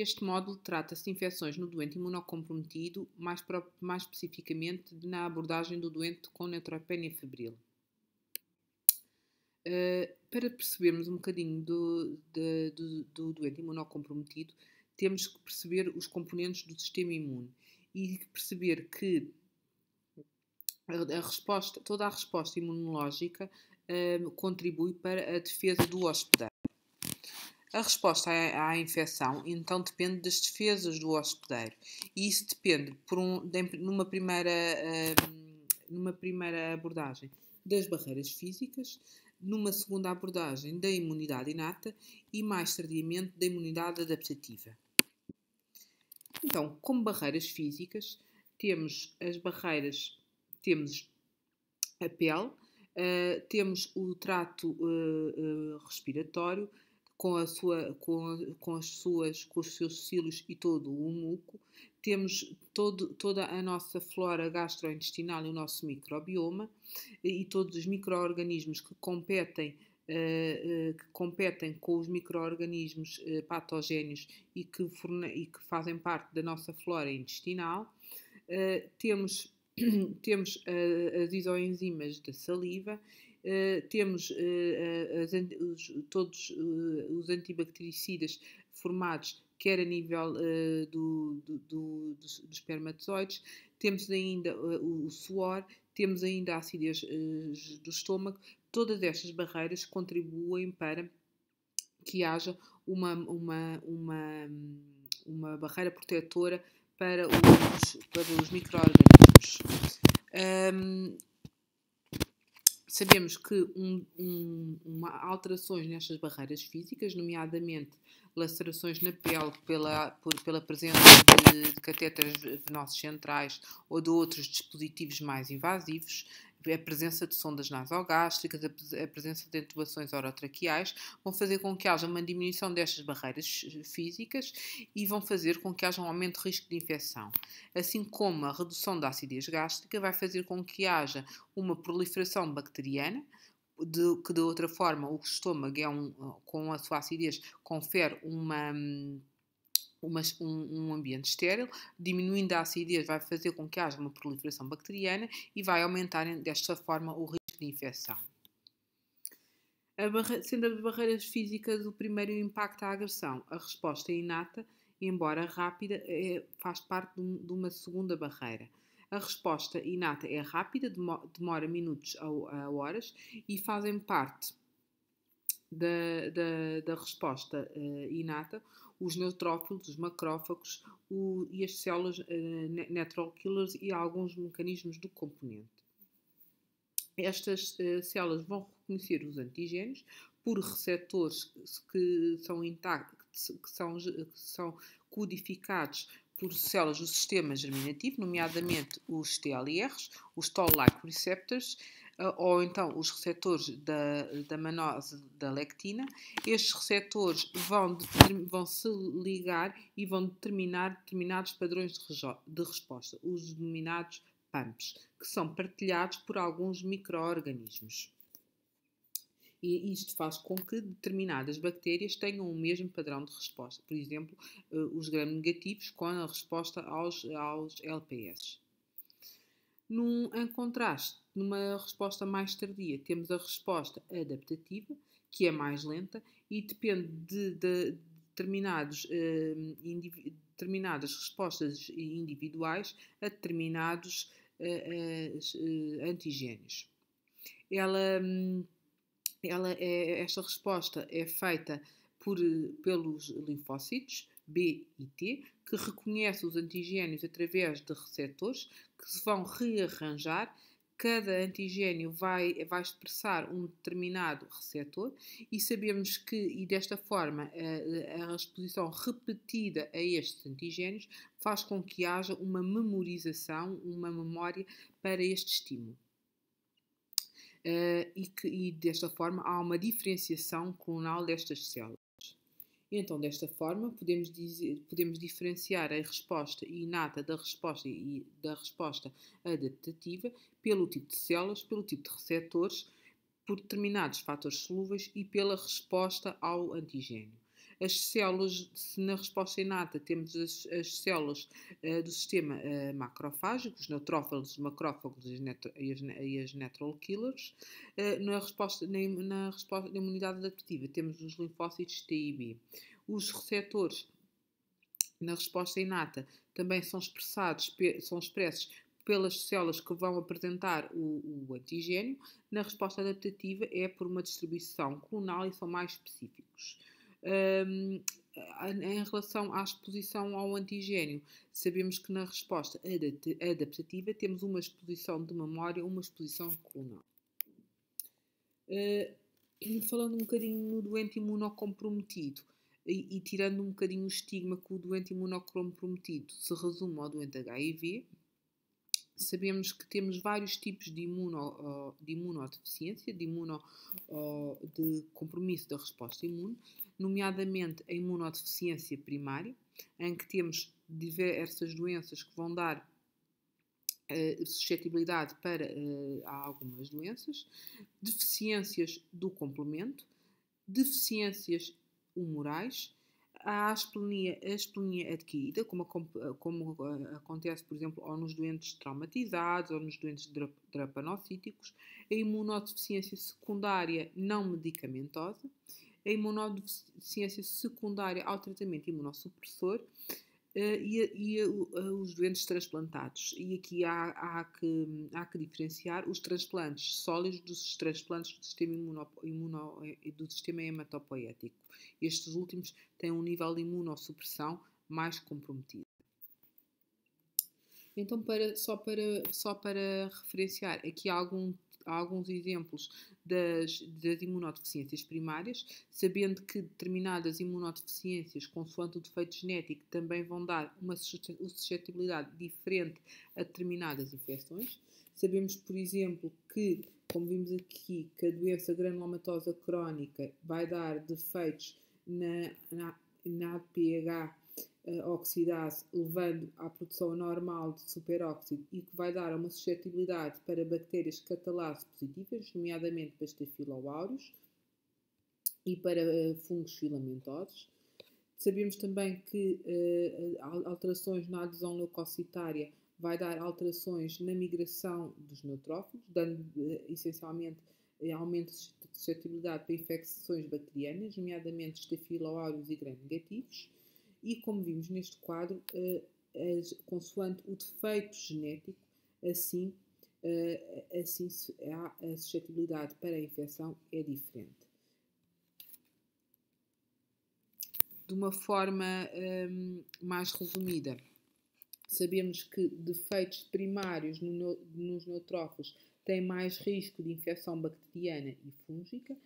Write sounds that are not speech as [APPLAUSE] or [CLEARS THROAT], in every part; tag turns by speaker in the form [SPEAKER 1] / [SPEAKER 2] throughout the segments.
[SPEAKER 1] Este módulo trata-se de infecções no doente imunocomprometido, mais, mais especificamente na abordagem do doente com neutropenia febril. Uh, para percebermos um bocadinho do, do, do doente imunocomprometido, temos que perceber os componentes do sistema imune e perceber que a resposta, toda a resposta imunológica uh, contribui para a defesa do hospital. A resposta é à, infecção então depende das defesas do hospedeiro e isso depende por um, de, numa, primeira, uh, numa primeira abordagem das barreiras físicas, numa segunda abordagem da imunidade inata e mais tardiamente da imunidade adaptativa. Então, como barreiras físicas, temos as barreiras, temos a pele, uh, temos o trato uh, uh, respiratório, com, a sua, com, com, as suas, com os seus cílios e todo o muco, temos todo, toda a nossa flora gastrointestinal e o nosso microbioma e todos os micro-organismos que competem eh, eh, que competem com os micro-organismos eh, patogénios e que, e que, fazem parte da nossa flora intestinal. temos [CLEARS THROAT] temos as isoenzimas da saliva eh, temos uh, as, os, todos uh, os antibactericidas formados quer a nível do, do, do, dos, espermatozoides, temos ainda o, o, suor, temos ainda a acidez do estômago, todas estas barreiras contribuem para que haja uma, uma, uma, uma barreira protetora para os, para os micro-organismos. Um, sabemos que um, um, uma, alterações nestas barreiras físicas, nomeadamente lacerações na pele pela, por, pela presença de, de catéteres venosos centrais ou de outros dispositivos mais invasivos, a presença de sondas nasogástricas, a presença de intubações orotraqueais, vão fazer com que haja uma diminuição destas barreiras físicas e vão fazer com que haja um aumento de risco de infecção. Assim como a redução da acidez gástrica vai fazer com que haja uma proliferação bacteriana, de, que de outra forma o estômago é um, com a sua acidez confere uma hum, uma, um, um, ambiente estéril, diminuindo a acidez, vai fazer com que haja uma proliferação bacteriana e vai aumentar desta forma o risco de infecção. A Sendo as barreiras físicas o primeiro impacto à agressão, a resposta é inata, embora rápida, é, faz parte de uma segunda barreira. A resposta inata é rápida, demora minutos a, a horas e fazem parte da, da, da resposta uh, inata os neutrófilos, os macrófagos o, e as células uh, natural killers e alguns mecanismos do componente. Estas uh, células vão reconhecer os antigênios por receptores que são intactos, que são, que são codificados por células do sistema germinativo, nomeadamente os TLRs, os Toll-like receptors, ah, ou então os receptores da, da manose da lectina. Estes receptores vão, vão se ligar e vão determinar determinados padrões de, de resposta, os denominados PAMPs, que são partilhados por alguns micro-organismos. E isto faz com que determinadas bactérias tenham o mesmo padrão de resposta. Por exemplo, ah, os gram-negativos com a resposta aos, aos LPS. Num, em contraste, numa resposta mais tardia, temos a resposta adaptativa, que é mais lenta e depende de, de determinados, hum, determinadas respostas individuais a determinados uh, Ela, hum, ela é, esta resposta é feita por, pelos linfócitos B e T, que reconhecem os antigénios através de receptores que se vão rearranjar cada antigênio vai, vai expressar um determinado receptor e sabemos que, e desta forma, a, eh, eh, a exposição repetida a estes antigênios faz com que haja uma memorização, uma memória para este estímulo. Uh, e, que, e desta forma há uma diferenciação clonal destas células então, desta forma, podemos, dizer, podemos diferenciar a resposta inata da resposta, e, da resposta adaptativa pelo tipo de células, pelo tipo de receptores, por determinados fatores solúveis e pela resposta ao antigênio. As células, se na resposta inata temos as, as células uh, do sistema uh, eh, macrofágico, os neutrófilos, os macrófagos e, as, e as natural killers, uh, na, resposta, na, na, resposta, na imunidade adaptativa temos os linfócitos TIB. Os receptores na resposta inata também são expressados, são expressos pelas células que vão apresentar o, o antigênio, na resposta adaptativa é por uma distribuição clonal e são mais específicos. Um, em relação à exposição ao antigênio, sabemos que na resposta adaptativa temos uma exposição de memória, uma exposição ah, clonal. [CLEARS THROAT] Uh, falando um bocadinho no doente imunocomprometido e, e, tirando um bocadinho o estigma que o doente imunocomprometido se resume ao doente HIV, sabemos que temos vários tipos de, imuno, de imunodeficiência, de, imuno, de compromisso da resposta imune, nomeadamente a imunodeficiência primária, em que temos diversas doenças que vão dar uh, suscetibilidade para uh, algumas doenças, deficiências do complemento, deficiências humorais, a asplenia, a asplenia adquirida, como, a, como eh, acontece, por exemplo, ou nos doentes traumatizados, ou nos doentes drapanocíticos, a imunodeficiência secundária não medicamentosa a imunodeficiência secundária ao tratamento imunossupressor eh, e, a, e a, a, os doentes transplantados. E aqui há, há, que, há que diferenciar os transplantes sólidos dos transplantes do sistema, imuno, imuno, eh, do sistema hematopoético. Estes últimos têm um nível de imunossupressão mais comprometido. Então, para, só, para, só para referenciar aqui algum há alguns exemplos das, das imunodeficiências primárias, sabendo que determinadas imunodeficiências, consoante o defeito genético, também vão dar uma suscetibilidade diferente a determinadas infecções. Sabemos, por exemplo, que, como vimos aqui, que a doença granulomatosa crónica vai dar defeitos na, na, na APH eh, oxidase, levando à produção normal de superóxido e que vai dar uma suscetibilidade para bactérias catalase positivas, nomeadamente para estafiloáureos e para eh, fungos filamentosos. Sabemos também que uh, alterações na adesão leucocitária vai dar alterações na migração dos neutrófilos, dando uh, essencialmente uh, aumento de suscetibilidade para infecções bacterianas, nomeadamente estafiloáureos e gram-negativos e, como vimos neste quadro, eh, as, consoante o defeito genético, assim, eh, assim a, a suscetibilidade para a infecção é diferente. De uma forma um, ehm, mais resumida, sabemos que defeitos primários no, nos neutrófilos têm mais risco de infecção bacteriana e fúngica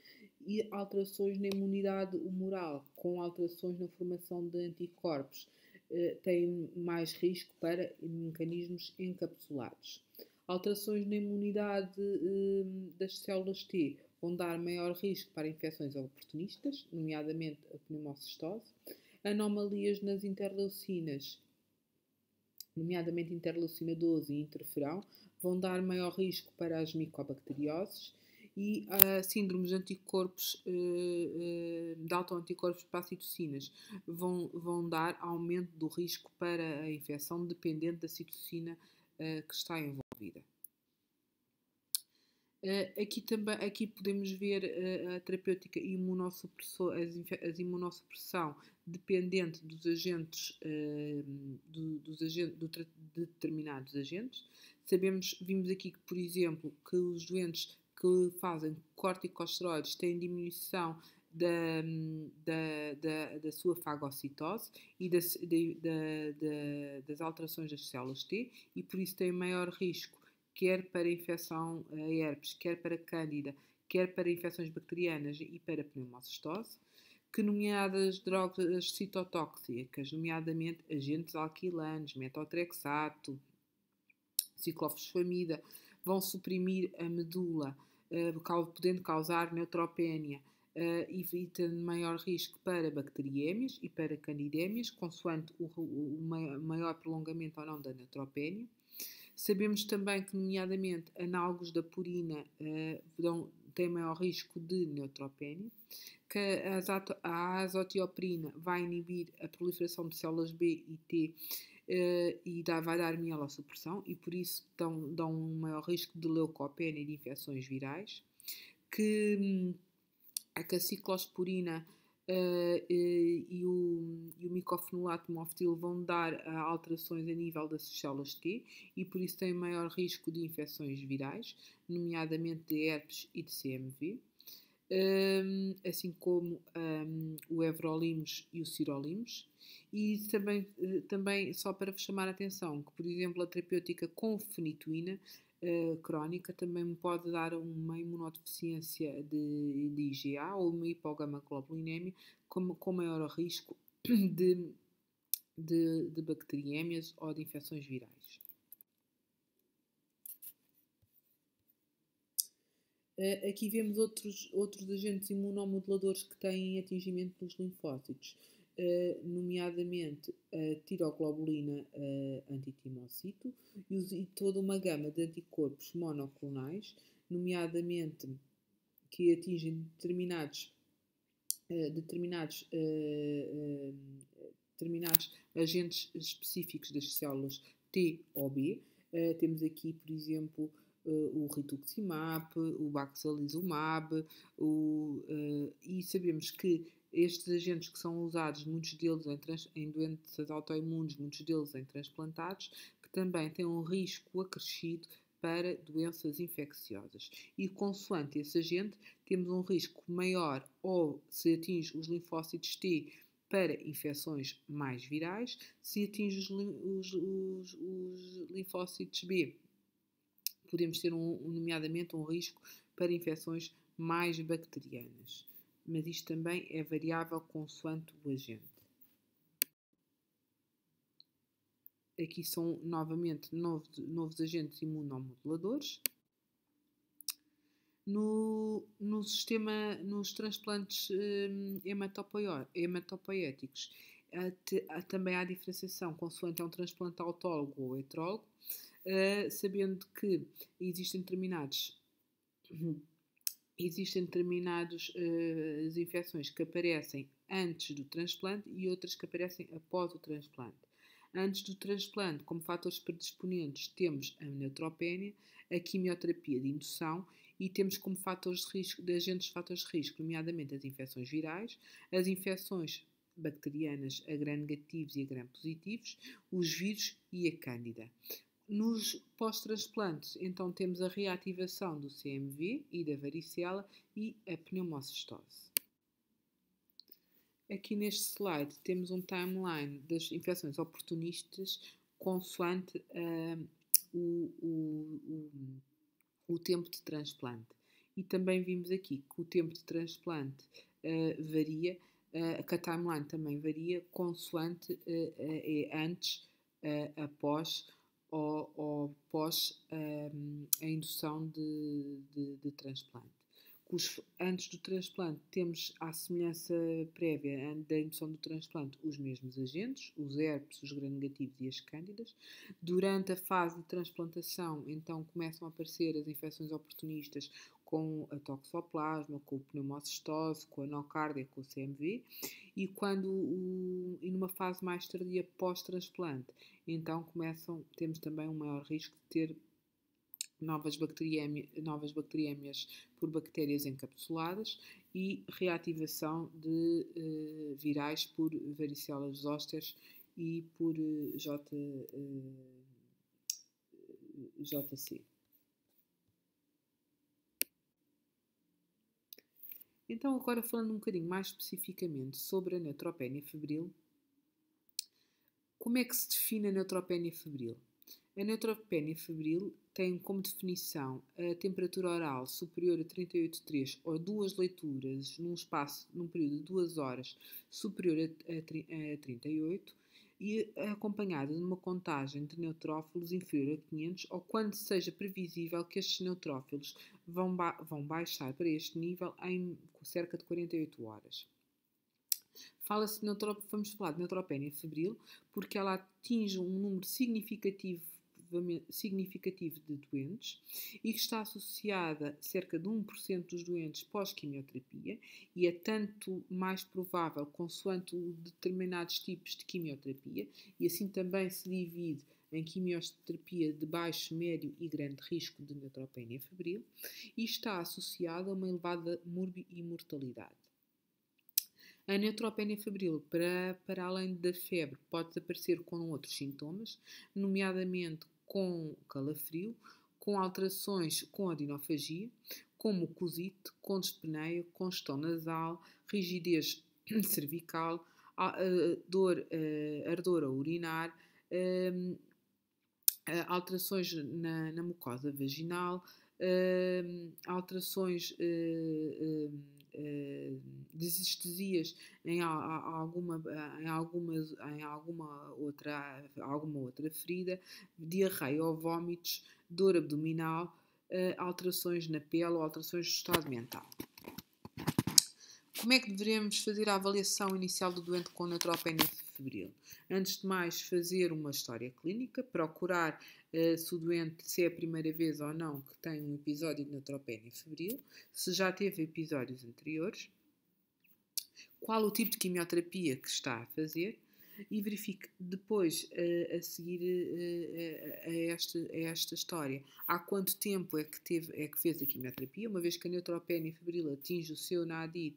[SPEAKER 1] e alterações na imunidade humoral, com alterações na formação de anticorpos, eh, têm mais risco para mecanismos encapsulados. Alterações na imunidade eh, das células T vão dar maior risco para infecções oportunistas, nomeadamente a pneumocistose, anomalias nas interleucinas, nomeadamente interleucina 12 e interferão, vão dar maior risco para as micobacterioses e a ah, síndromes de anticorpos, eh, eh, de autoanticorpos para citocinas, vão, vão dar aumento do risco para a infecção dependente da citocina ah, que está envolvida. Ah, aqui, também, aqui podemos ver a terapêutica imunossupressão, as, imunossupressão dependente dos agentes, eh, do, dos agentes do de determinados agentes. Sabemos, vimos aqui que, por exemplo, que os doentes que fazem corticosteroides têm diminuição da, da, da, da sua fagocitose e das, de, da, das alterações das células T e por isso têm maior risco, quer para infecção a eh, herpes, quer para cândida, quer para infecções bacterianas e para pneumocistose que, nomeadas drogas citotóxicas, nomeadamente agentes alquilantes, metotrexato, ciclofosfamida, vão suprimir a medula, eh, podendo causar neutropenia evitando eh, maior risco para bacteriémias e para candidémias, consoante o, maior prolongamento ou não da neutropenia. Sabemos também que, nomeadamente, análogos da purina uh, dão, tem maior risco de neutropenia, que a azotioprina vai inibir a proliferação de células B e T Uh, e dá, vai dar mielossupressão e por isso dão, dão um maior risco de leucopenia e de infecções virais, que, que hum, a ciclosporina uh, e, o, e o micofenolato moftil vão dar a eh, alterações a nível das células T e por isso têm maior risco de infecções virais, nomeadamente de herpes e de CMV. Um, ehm, assim como um, ehm, o Everolimus e o Cirolimus. E também, também, só para vos chamar a atenção, que, por exemplo, a terapêutica com fenitoína eh, crónica também me pode dar uma imunodeficiência de, de IgA ou uma hipogama com, com maior risco [CLEARS THROAT] de, de, de bacteriémias ou de infecções virais. Eh, aqui vemos outros, outros agentes imunomoduladores que têm atingimento dos linfócitos. Eh, nomeadamente a tiroglobulina eh, antitimocito e toda uma gama de anticorpos monoclonais, nomeadamente que atingem determinados, eh, determinados, determinados agentes específicos das células T ou B. temos aqui, por exemplo, o rituximab, o baxalizumab, o, e sabemos que estes agentes que são usados, muitos deles em, trans, em doenças autoimunes, muitos deles em transplantados, que também têm um risco acrescido para doenças infecciosas. E consoante esse agente, temos um risco maior ou se atinge os linfócitos T para infecções mais virais, se atinge os, os, os, os linfócitos B, podemos ter um, nomeadamente um risco para infecções mais bacterianas mas isto também é variável consoante o agente. Aqui são novamente novos, novos agentes imunomoduladores. No, no sistema, nos transplantes hum, hematopoéticos, também há diferenciação consoante é um transplante autólogo ou heterólogo, uh, eh, sabendo que existem determinados hum, existem determinadas eh, uh, infecções que aparecem antes do transplante e outras que aparecem após o transplante. Antes do transplante, como fatores predisponentes, temos a neutropénia, a quimioterapia de indução e temos como fatores de risco, de agentes de fatores de risco, nomeadamente as infecções virais, as infecções bacterianas a gram negativos e a gram positivos, os vírus e a cândida. Nos pós-transplantes, então, temos a reativação do CMV e da varicela e a pneumocistose. Aqui neste slide temos um timeline das infecções oportunistas consoante uh, o, o, o, o, tempo de transplante. E também vimos aqui que o tempo de transplante uh, varia, uh, que a timeline também varia consoante uh, antes, após ou, ou pós um, ehm, a indução de, de, de transplante. Os, antes do transplante temos, à semelhança prévia da indução do transplante, os mesmos agentes, os herpes, os gram-negativos e as cândidas. Durante a fase de transplantação, então, começam a aparecer as infecções oportunistas, com a toxoplasma, com o pneumocistose, com a nocárdia, com o CMV, e quando o, e numa fase mais tardia pós-transplante, então começam, temos também um maior risco de ter novas, bacteriémias, novas bacteriémias por bactérias encapsuladas e reativação de eh, virais por varicelas zósteres e por eh, J, eh, JC. Então, agora falando um bocadinho mais especificamente sobre a neutropénia febril, como é que se define a neutropénia febril? A neutropénia febril tem como definição a temperatura oral superior a 38,3 ou duas leituras num espaço, num período de duas horas superior a, a, a 38, e acompanhada de uma contagem de neutrófilos inferior a 500 ou quando seja previsível que estes neutrófilos vão, ba vão baixar para este nível em cerca de 48 horas. Fala-se vamos falar de neutropenia febril, porque ela atinge um número significativo significativo de doentes e que está associada a cerca de 1% dos doentes pós-quimioterapia e é tanto mais provável consoante determinados tipos de quimioterapia e assim também se divide em quimioterapia de baixo, médio e grande risco de neutropenia febril e está associada a uma elevada mortalidade. A neutropenia febril, para, para além da febre, pode aparecer com outros sintomas, nomeadamente com calafrio, com alterações com adinofagia, como cosite, com dispneia, congestão nasal, rigidez [CLEARS THROAT] cervical, dor, ardor a urinar, hum, alterações na, na mucosa vaginal, hum, alterações eh, hum, eh, desestesias em, alguma, em, alguma, em alguma, outra, alguma outra ferida, diarreia ou vômitos, dor abdominal, eh, alterações na pele ou alterações do estado mental. Como é que deveremos fazer a avaliação inicial do doente com neutropenia febril. Antes de mais, fazer uma história clínica, procurar uh, se o doente, se é a primeira vez ou não que tem um episódio de neutropenia febril, se já teve episódios anteriores, qual o tipo de quimioterapia que está a fazer e verifique depois uh, a seguir uh, uh, a, esta, a esta história há quanto tempo é que, teve, é que fez a quimioterapia, uma vez que a neutropenia febril atinge o seu nadir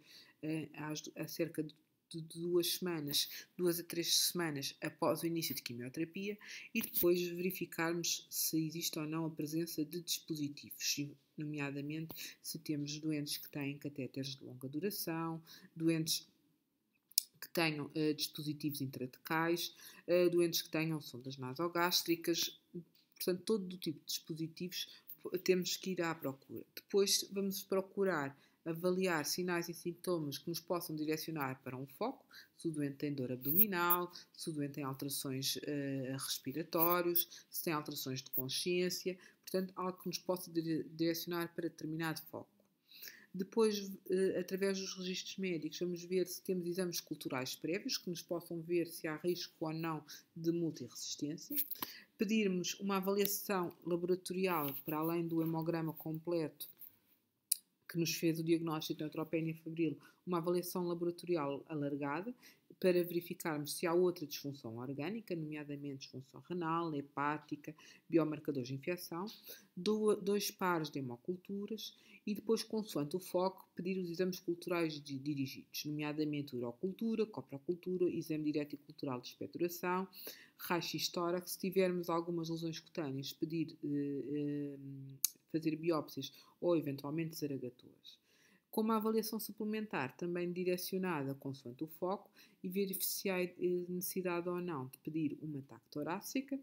[SPEAKER 1] a cerca de de duas semanas, duas a três semanas após o início de quimioterapia e depois verificarmos se existe ou não a presença de dispositivos, nomeadamente se temos doentes que têm catéteres de longa duração, doentes que tenham uh, dispositivos intradecais, uh, eh, doentes que tenham sondas nasogástricas, portanto, todo o tipo de dispositivos temos que ir à procura. Depois vamos procurar avaliar sinais e sintomas que nos possam direcionar para um foco, se o doente tem dor abdominal, se o doente tem alterações uh, respiratórias, se tem alterações de consciência, portanto, algo que nos possa direcionar para determinado foco. Depois, eh, através dos registros médicos, vamos ver se temos exames culturais prévios que nos possam ver se há risco ou não de multiresistência. Pedirmos uma avaliação laboratorial para além do hemograma completo que nos fez o diagnóstico de neutropenia febril, uma avaliação laboratorial alargada para verificarmos se há outra disfunção orgânica, nomeadamente disfunção renal, hepática, biomarcadores de infecção, dois pares de hemoculturas e depois, consoante o foco, pedir os exames culturais dirigidos, nomeadamente urocultura, coprocultura, exame direto e cultural de expectoração, raio-x tórax, se tivermos algumas lesões cutâneas, pedir eh, eh, fazer biópsias ou eventualmente zaragatuas. Com uma avaliação suplementar, também direcionada consoante o foco, e verificar a eh, necessidade ou não de pedir uma TAC torácica,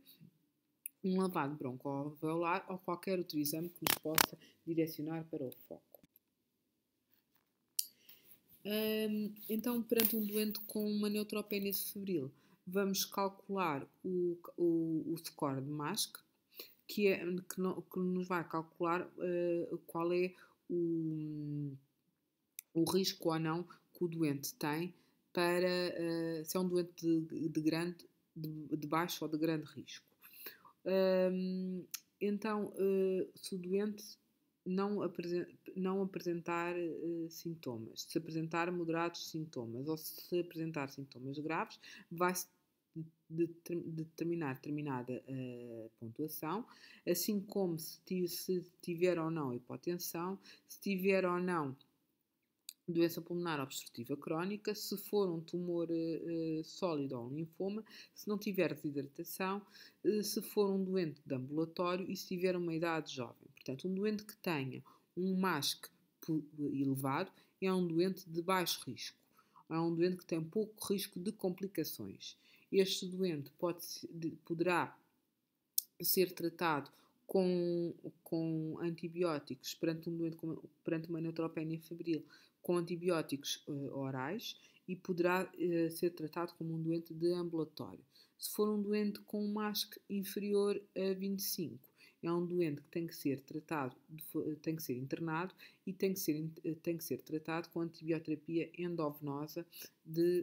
[SPEAKER 1] um lavado broncoalveolar ou qualquer outro exame que nos possa direcionar para o foco. então, perante um doente com uma neutropenia febril, vamos calcular o, o, o score de MASC, que, é, que, no, que nos vai calcular uh, qual é o, o risco ou não que o doente tem para uh, se é um doente de, de grande, de, de, baixo ou de grande risco. Um, então, uh, se o doente não, apresen não apresentar uh, sintomas, se apresentar moderados sintomas ou se apresentar sintomas graves, vai-se de, determinar determinada uh, pontuação, assim como se, se tiver ou não hipotensão, se tiver ou não doença pulmonar obstrutiva crónica, se for um tumor uh, sólido ou um linfoma, se não tiver desidratação, uh, se for um doente de ambulatório e se tiver uma idade jovem. Portanto, um doente que tenha um MASC elevado é um doente de baixo risco. É um doente que tem pouco risco de complicações. Este doente pode, poderá ser tratado com, com antibióticos perante, um doente, com, perante uma neutropenia febril com antibióticos uh, orais e poderá uh, ser tratado como um doente de ambulatório. Se for um doente com um MASC inferior a 25, é um doente que tem que ser tratado, tem que ser internado e tem que ser, eh, tem que ser tratado com antibioterapia endovenosa de,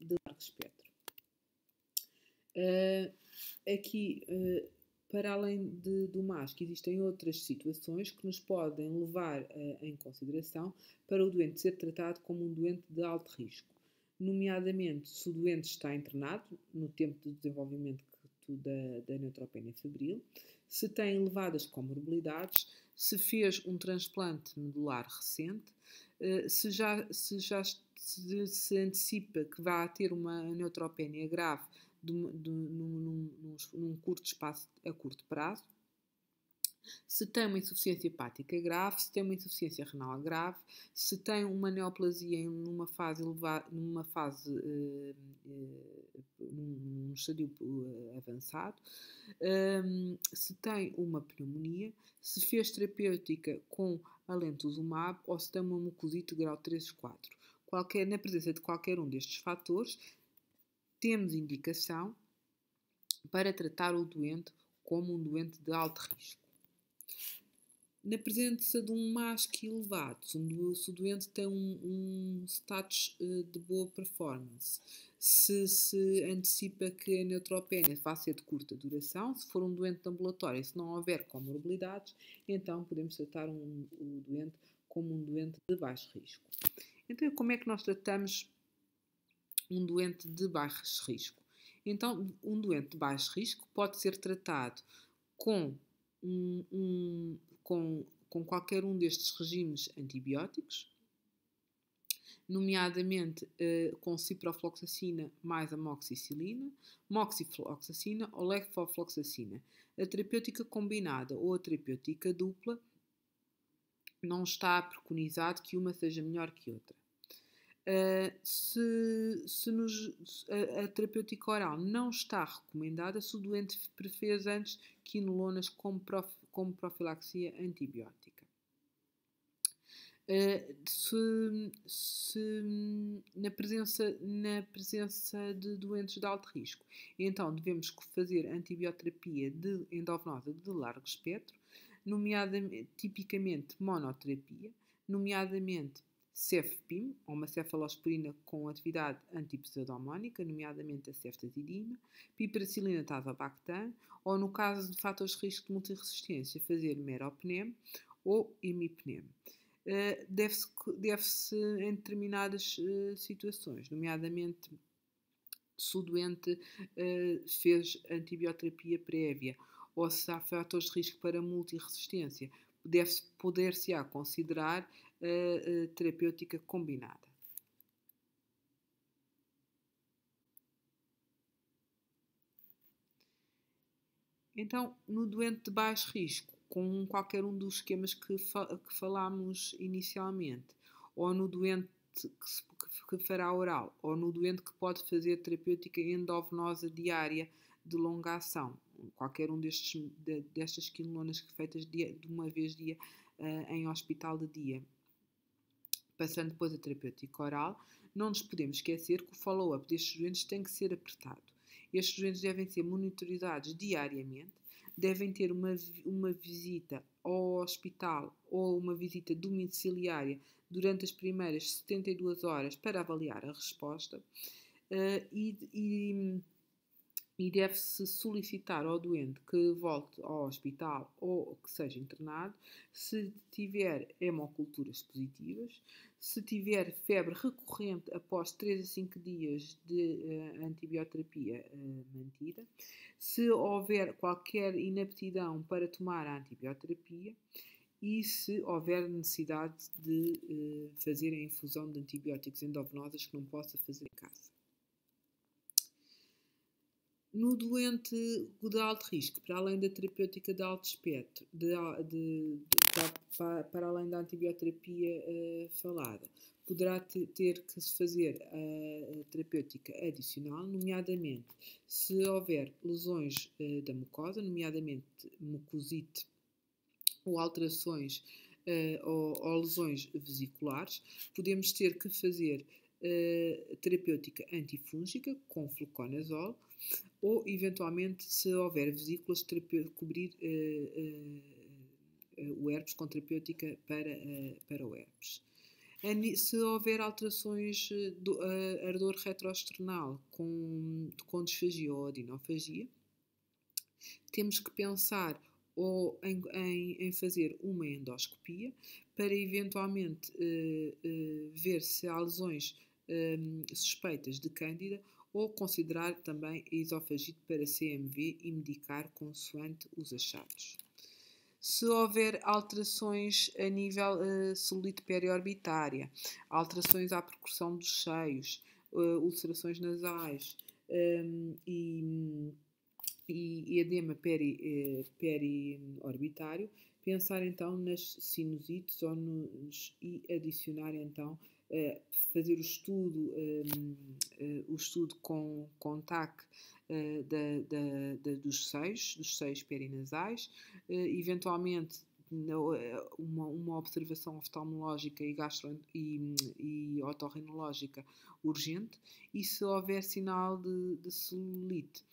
[SPEAKER 1] de largo espectro. Uh, aqui, uh, para além de, do que existem outras situações que nos podem levar uh, em consideração para o doente ser tratado como um doente de alto risco, nomeadamente se o doente está internado no tempo de desenvolvimento da, da neutropenia febril, se tem elevadas comorbilidades, se fez um transplante medular recente, se já, se já se, se antecipa que vai ter uma neutropenia grave de, de, num, num, num curto espaço a curto prazo, se tem uma insuficiência hepática grave, se tem uma insuficiência renal grave, se tem uma neoplasia em uma fase elevada, numa fase uh, uh, num estadio eh, avançado, um, ehm, se tem uma pneumonia, se fez terapêutica com alentuzumab ou se tem uma mucosite grau 3 4. Qualquer, na presença de qualquer um destes fatores, temos indicação para tratar o doente como um doente de alto risco. Na presença de um MASC elevado, se o doente tem um, um status eh, de boa performance, se se antecipa que a neutropenia vai é ser de curta duração, se for um doente ambulatório e se não houver comorbilidades, então podemos tratar um, o doente como um doente de baixo risco. Então, como é que nós tratamos um doente de baixo risco. Então, um doente de baixo risco pode ser tratado com, um, um, com, com qualquer um destes regimes antibióticos, nomeadamente uh, com ciprofloxacina mais amoxicilina, moxifloxacina ou levofloxacina. A terapêutica combinada ou a terapêutica dupla não está preconizado que uma seja melhor que outra. Uh, se, se nos, a, a, terapêutica oral não está recomendada se o doente prefere antes quinolonas como, prof, como profilaxia antibiótica. Uh, se, se, na, presença, na presença de doentes de alto risco, então devemos fazer antibioterapia de endovenosa de largo espectro, nomeadamente, tipicamente monoterapia, nomeadamente cefpim, ou uma cefalosporina com atividade antipseudomónica, nomeadamente a ceftazidima, piperacilina tazobactam, ou no caso de fatores de risco de multiresistência, fazer meropenem ou imipenem eh, Deve-se deve em determinadas eh, situações, nomeadamente se o doente eh, fez antibioterapia prévia ou se há fatores de risco para multiresistência, deve-se poder-se-á considerar uh, terapêutica combinada. Então, no doente de baixo risco, com qualquer um dos esquemas que, fa que falámos inicialmente, ou no doente que, que fará oral, ou no doente que pode fazer terapêutica endovenosa diária de longa ação, qualquer um destes, de, destas quinolonas feitas de, de uma vez dia uh, em hospital de dia, Passando depois a terapêutica oral, não nos podemos esquecer que o follow-up destes doentes tem que ser apertado. Estes doentes devem ser monitorizados diariamente, devem ter uma, uma visita ao hospital ou uma visita domiciliária durante as primeiras 72 horas para avaliar a resposta uh, e, e e deve-se solicitar ao doente que volte ao hospital ou que seja internado se tiver hemoculturas positivas, se tiver febre recorrente após 3 a 5 dias de uh, antibioterapia uh, mantida, se houver qualquer inaptidão para tomar a antibioterapia e se houver necessidade de uh, fazer a infusão de antibióticos endovenosos que não possa fazer em casa. No doente de alto risco, para além da terapêutica de alto espectro, de, de, de, para, para, além da antibioterapia uh, falada, poderá ter que se fazer a terapêutica adicional, nomeadamente se houver lesões uh, da mucosa, nomeadamente mucosite ou alterações uh, ou, ou, lesões vesiculares, podemos ter que fazer uh, terapêutica antifúngica com fluconazol ou eventualmente se houver vesículas cobrir uh, uh, o herpes com terapêutica para, para o herpes. Se houver alterações do ardor retroesternal com, com disfagia ou adinofagia, temos que pensar ou em, em, em fazer uma endoscopia para eventualmente ver se há lesões suspeitas de cândida ou considerar também a esofagite para CMV e medicar consoante os achados. Se houver alterações a nível uh, solite periorbitária, alterações à percussão dos cheios, uh, ulcerações nasais um, ehm, e, e, edema peri, uh, periorbitário, pensar então nas sinusites ou nos, e adicionar então eh, fazer o estudo, eh, eh, o estudo com, com TAC da, da, da, dos seios, dos seios perinasais, eventualmente uma, uma, observação oftalmológica e, gastro, e, e otorrinológica urgente e se houver sinal de, de celulite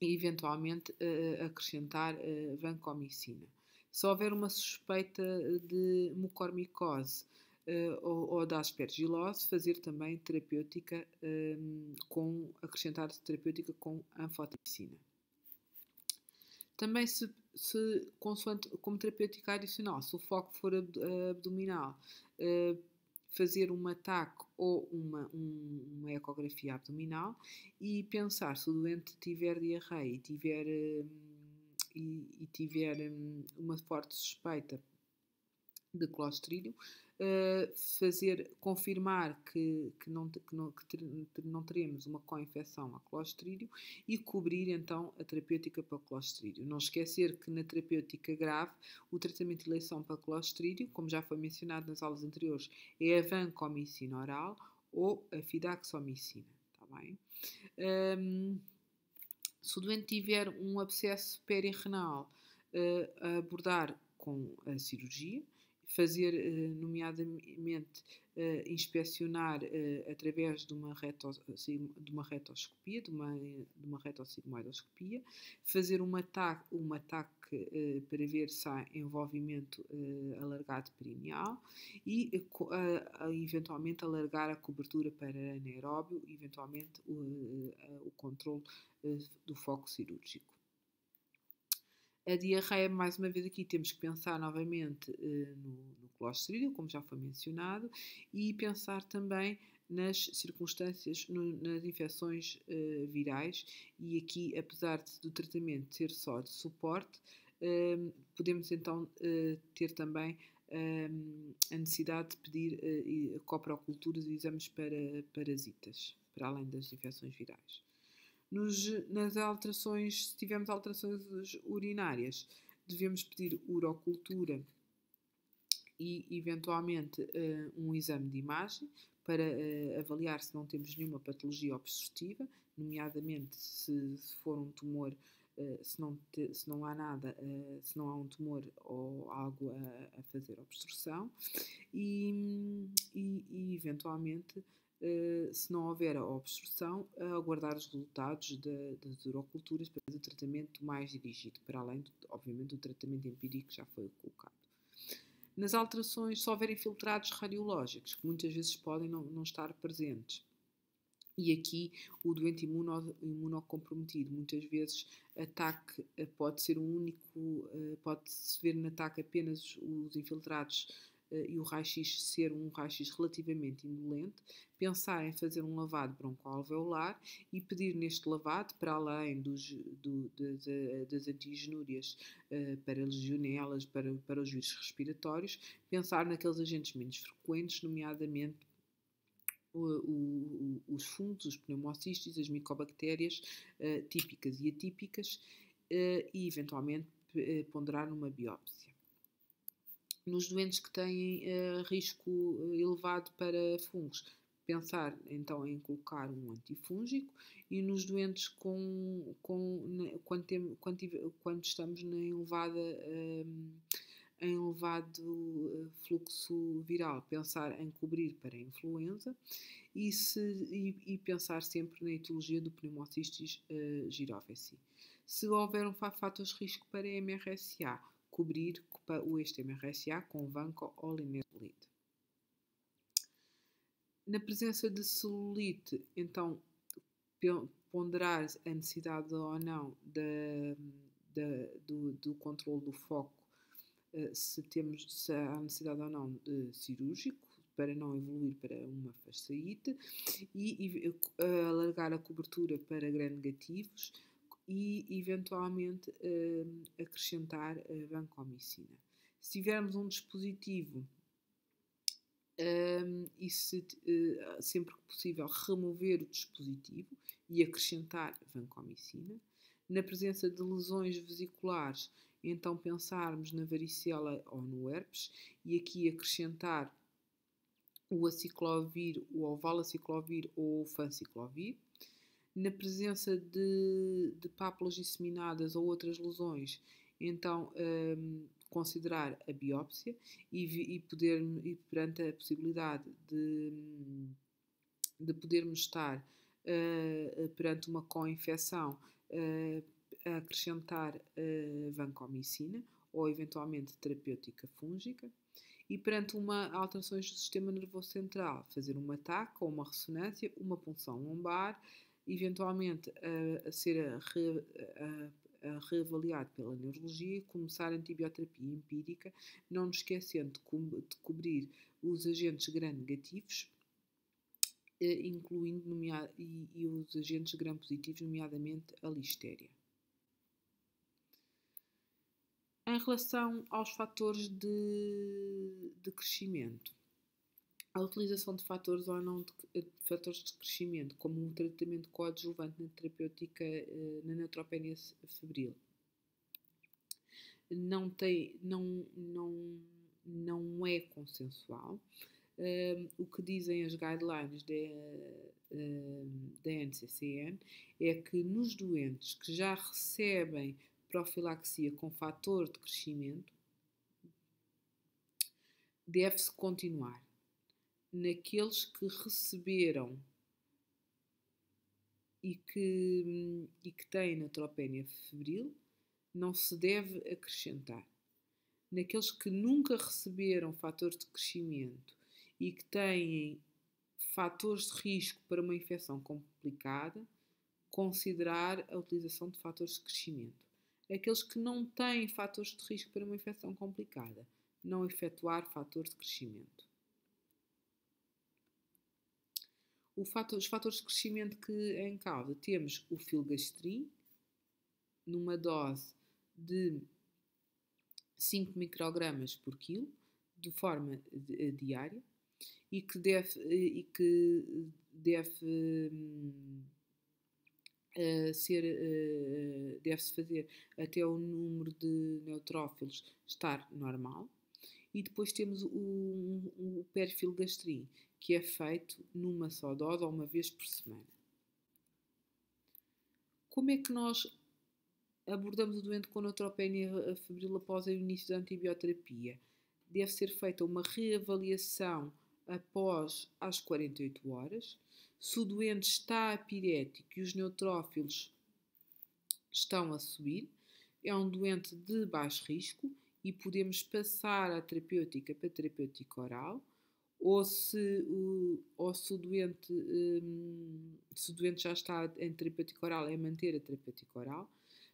[SPEAKER 1] e eventualmente uh, acrescentar uh, vancomicina. Se houver uma suspeita de mucormicose, eh, ou, ou da aspergilose, fazer também terapêutica um, ehm, com, acrescentar terapêutica com anfotericina. Também se, se consoante, como terapêutica adicional, se o foco for abdominal, uh, fazer um ataque ou uma, um, uma ecografia abdominal e pensar se o doente tiver diarreia e tiver, um, ehm, e, e, tiver um, ehm, uma forte suspeita de clostridio, eh, fazer, confirmar que, que, não, que, não, que ter, não teremos uma co-infecção a clostrídio e cobrir então a terapêutica para clostrídio. Não esquecer que na terapêutica grave, o tratamento de eleição para clostrídio, como já foi mencionado nas aulas anteriores, é a vancomicina oral ou a fidaxomicina, Tá bem? Um, se o doente tiver um abscesso perirrenal, uh, eh, abordar com a cirurgia, fazer, eh, nomeadamente, eh, inspecionar eh, através de uma, reto, assim, de uma retoscopia, de uma, de uma retossigmoidoscopia, fazer um ataque, um ataque para ver se há envolvimento alargado perineal e, eventualmente, alargar a cobertura para anaeróbio, eventualmente, o, o controle do foco cirúrgico. A diarreia, mais uma vez aqui, temos que pensar novamente uh, no, no clostridio, como já foi mencionado, e pensar também nas circunstâncias, no, nas infecções uh, virais, e aqui, apesar de, do tratamento ser só de suporte, eh, podemos então ter também a necessidade de pedir coproculturas e exames para parasitas, para além das infecções virais. Nos, nas alterações, se tivermos alterações urinárias, devemos pedir urocultura e, eventualmente, uh, um exame de imagem para uh, avaliar se não temos nenhuma patologia obstrutiva, nomeadamente se, se for um tumor, uh, se, não te, se não há nada, se não há um tumor ou algo a, a fazer obstrução, e, e, e eventualmente eh, se não houver obstrução, a aguardar os resultados das uroculturas para fazer o tratamento mais dirigido, para além, obviamente, do tratamento empírico que já foi colocado. Nas alterações, só houver infiltrados radiológicos, que muitas vezes podem não, não estar presentes, e aqui o doente imuno, imunocomprometido, muitas vezes ataque eh, pode ser um único, eh, pode-se ver no ataque apenas os infiltrados eh, e o raio-x ser um raio-x relativamente indolente, pensar em fazer um lavado broncoalveolar e pedir neste lavado, para além dos, do, de, de, das antigenúrias uh, para legionelas, para, para os vírus respiratórios, pensar naqueles agentes menos frequentes, nomeadamente o, o, os fungos, os pneumocistes, as micobactérias uh, típicas e atípicas uh, e, eventualmente, ponderar numa biópsia nos doentes que têm uh, risco eh, elevado para fungos. Pensar então em colocar um antifúngico e nos doentes com, com, quando, tem, quando, tive, quando estamos na elevada, um, ehm, em elevado eh, fluxo viral, pensar em cobrir para a influenza e, se, e, e pensar sempre na etiologia do pneumocistis uh, Se houver um fatores de risco para MRSA, cobrir para o sistema RSA com vanco ou Na presença de celulite, então, ponderar a necessidade ou não do, do controle do foco, eh, se temos se há necessidade ou não de cirúrgico, para não evoluir para uma fasciite e, e eh, alargar a cobertura para gram negativos, e eventualmente hum, acrescentar a vancomicina. Se tivermos um dispositivo um, e se, uh, sempre que possível remover o dispositivo e acrescentar vancomicina. Na presença de lesões vesiculares, então pensarmos na varicela ou no herpes e aqui acrescentar o aciclovir, o ovalaciclovir ou o fanciclovir na presença de, de pápulas disseminadas ou outras lesões, então um, considerar a biópsia e, e, poder, e perante a possibilidade de, de podermos estar uh, perante uma co-infecção, uh, acrescentar uh, vancomicina ou eventualmente terapêutica fúngica e perante uma alterações do sistema nervoso central, fazer um ataque ou uma ressonância, uma punção lombar, eventualmente a, ser a, re, a, reavaliado pela neurologia, começar a antibioterapia empírica, não nos esquecendo de, de cobrir os agentes gram-negativos, eh, incluindo nomeado, e, e, os agentes gram-positivos, nomeadamente a listéria. Em relação aos fatores de, de crescimento, a utilização de fatores ou não de, de, eh, fatores de crescimento, como um tratamento coadjuvante na terapêutica eh, na neutropenia febril, não, tem, não, não, não é consensual. Um, ehm, o que dizem as guidelines eh, da, da NCCN é que nos doentes que já recebem profilaxia com fator de crescimento, deve-se continuar naqueles que receberam e que, e que têm neutropénia febril, não se deve acrescentar. Naqueles que nunca receberam fator de crescimento e que têm fatores de risco para uma infecção complicada, considerar a utilização de fatores de crescimento. Aqueles que não têm fatores de risco para uma infecção complicada, não efetuar fator de crescimento. fator, os fatores de crescimento que é em causa temos o filgastrin, numa dose de 5 microgramas por quilo, de forma eh, diária, e que deve, eh, e que deve Uh, ser, uh, deve-se fazer até o número de neutrófilos estar normal. E depois temos o, o, o perfil gastrin, que é feito numa só dose ou uma vez por semana. Como é que nós abordamos o doente com neutropenia febril após o início da antibioterapia? Deve ser feita uma reavaliação após as 48 horas. Se o doente está apirético e os neutrófilos estão a subir, é um doente de baixo risco e podemos passar a terapêutica para a terapêutica oral ou se o, ou se o doente, um, se o doente já está em terapêutica oral, é manter a terapêutica oral.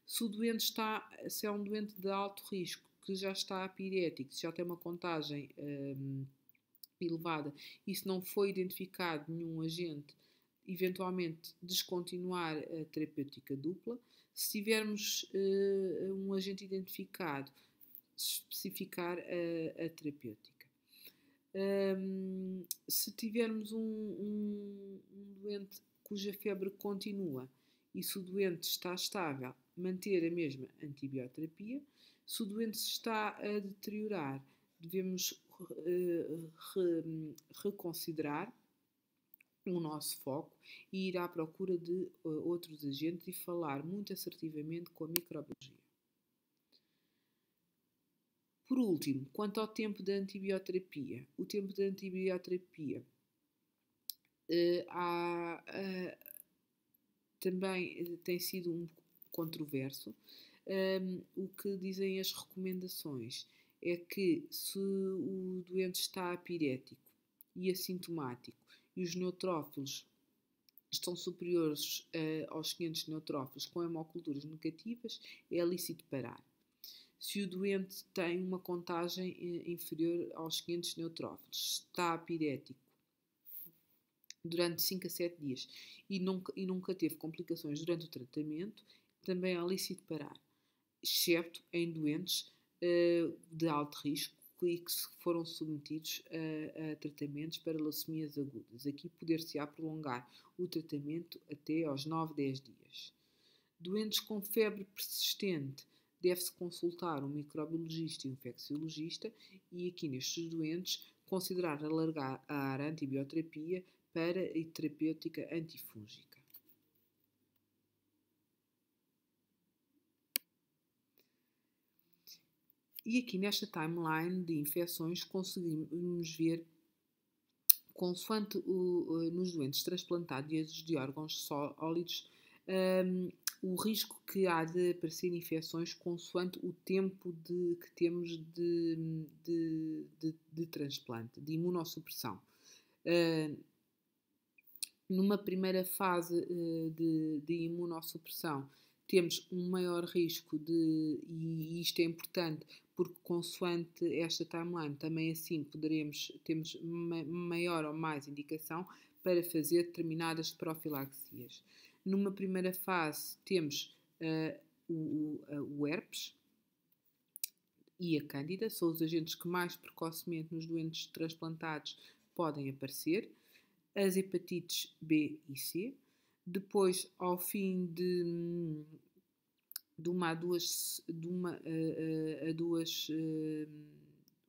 [SPEAKER 1] Se o doente está, se é um doente de alto risco, que já está apirético, se já tem uma contagem um, elevada e se não foi identificado nenhum agente, eventualmente descontinuar a terapêutica dupla. Se tivermos uh, um agente identificado, especificar a, a terapêutica. Um, se tivermos um, um, um, doente cuja febre continua e se o doente está estável, manter a mesma antibioterapia. Se o doente se está a deteriorar, devemos uh, re, reconsiderar o nosso foco e ir à procura de uh, outros agentes e falar muito assertivamente com a microbiologia. Por último, quanto ao tempo da antibioterapia, o tempo da antibioterapia uh, há, uh, também uh, tem sido um controverso. Um, ehm, o que dizem as recomendações é que se o doente está apirético e assintomático e os neutrófilos estão superiores uh, aos 500 neutrófilos com hemoculturas negativas, é lícito parar se o doente tem uma contagem eh, inferior aos 500 neutrófilos, está apirético durante 5 a 7 dias e nunca, e nunca teve complicações durante o tratamento, também é lícito parar, exceto em doentes uh, de alto risco e que foram submetidos a, a tratamentos para leucemias agudas. Aqui poder-se-á prolongar o tratamento até aos 9, 10 dias. Doentes com febre persistente deve-se consultar um microbiologista e um infecciologista e, aqui nestes doentes, considerar alargar a área antibioterapia para a terapêutica antifúngica. E aqui nesta timeline de infecções conseguimos ver, consoante o, eh, nos doentes transplantados de órgãos sólidos, hum, o risco que há de aparecer infecções consoante o tempo de, que temos de, de, de, de transplante, de imunossupressão. Uh, numa primeira fase uh, de, de imunossupressão, temos um maior risco de, e isto é importante, porque consoante esta timeline, também assim poderemos, temos ma maior ou mais indicação para fazer determinadas profilaxias. Numa primeira fase temos uh, o, o, eh, o herpes e a cândida, são os agentes que mais precocemente nos doentes transplantados podem aparecer, as hepatites B e C. Depois, ao fim de, de uma a duas, de uma, a, eh, a duas,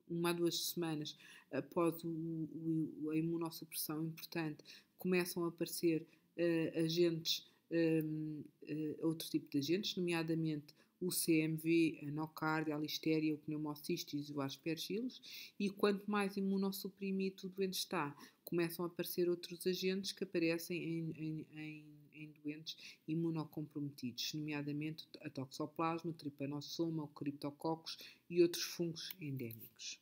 [SPEAKER 1] uma a duas semanas após o, o, a imunossupressão importante, começam a aparecer eh, agentes, ehm, eh, outro tipo de agentes, nomeadamente o CMV, a nocardia, a listéria, o pneumocistis e o aspergilos. E quanto mais imunossuprimido o doente está, começam a aparecer outros agentes que aparecem em, em, em, em doentes imunocomprometidos, nomeadamente a toxoplasma, o tripanossoma, o criptococcus e outros fungos endémicos.